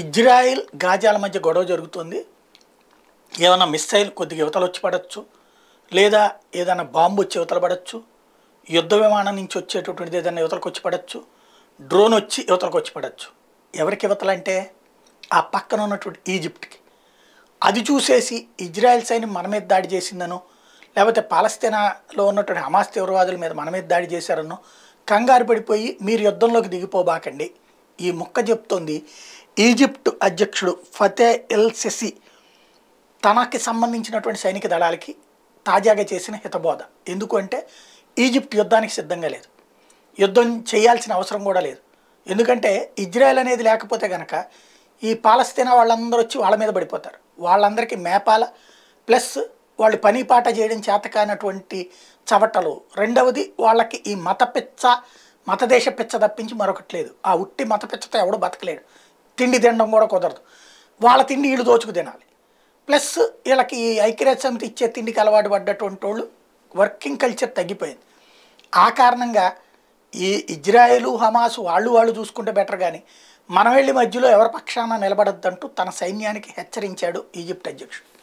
Israel గాజాల మధ్య గొడవ జరుగుతుంది ఏమైనా మిస్సైల్ కొద్దిగా యువతలు వచ్చి పడవచ్చు లేదా ఏదైనా బాంబు వచ్చి యువతలు పడవచ్చు యుద్ధ విమానం నుంచి వచ్చేటటువంటిది ఏదైనా యువతలకు వచ్చి పడవచ్చు డ్రోన్ వచ్చి యువతలకు వచ్చి పడవచ్చు ఎవరికి అంటే ఆ పక్కన ఉన్నటువంటి ఈజిప్ట్కి అది చూసేసి ఇజ్రాయెల్ సైన్యం మన మీద దాడి చేసిందనో లేకపోతే పాలస్తీనాలో ఉన్నటువంటి హమాస్ తీవ్రవాదుల మీద మన మీద దాడి చేశారనో కంగారు పడిపోయి మీరు యుద్ధంలోకి దిగిపోబాకండి ఈ మొక్క చెప్తోంది ఈజిప్ట్ అధ్యక్షుడు ఫతే ఎల్ సెసి తనకి సంబంధించినటువంటి సైనిక దళాలకి తాజాగా చేసిన హితబోధ ఎందుకంటే ఈజిప్ట్ యుద్ధానికి సిద్ధంగా లేదు యుద్ధం చేయాల్సిన అవసరం కూడా లేదు ఎందుకంటే ఇజ్రాయెల్ అనేది లేకపోతే కనుక ఈ పాలస్తీనా వాళ్ళందరూ వచ్చి వాళ్ళ మీద పడిపోతారు వాళ్ళందరికీ మేపాల ప్లస్ వాళ్ళు పని పాట చేయడం చేత కానటువంటి చవటలు రెండవది వాళ్ళకి ఈ మత పిచ్చ మతదేశ పిచ్చ తప్పించి మరొకటి లేదు ఆ ఉట్టి మత పిచ్చతో ఎవడు బతకలేడు తిండి తినడం కూడా కుదరదు వాళ్ళ తిండి వీళ్ళు దోచుకు తినాలి ప్లస్ వీళ్ళకి ఐక్యరాజ్య సమితి ఇచ్చే తిండికి అలవాటు పడ్డటువంటి వాళ్ళు వర్కింగ్ కల్చర్ తగ్గిపోయింది ఆ కారణంగా ఈ ఇజ్రాయేల్ హమాస్ వాళ్ళు వాళ్ళు చూసుకుంటే బెటర్ కానీ మనం వెళ్ళి మధ్యలో ఎవరి పక్షాన నిలబడద్దంటూ తన సైన్యానికి హెచ్చరించాడు ఈజిప్ట్ అధ్యక్షుడు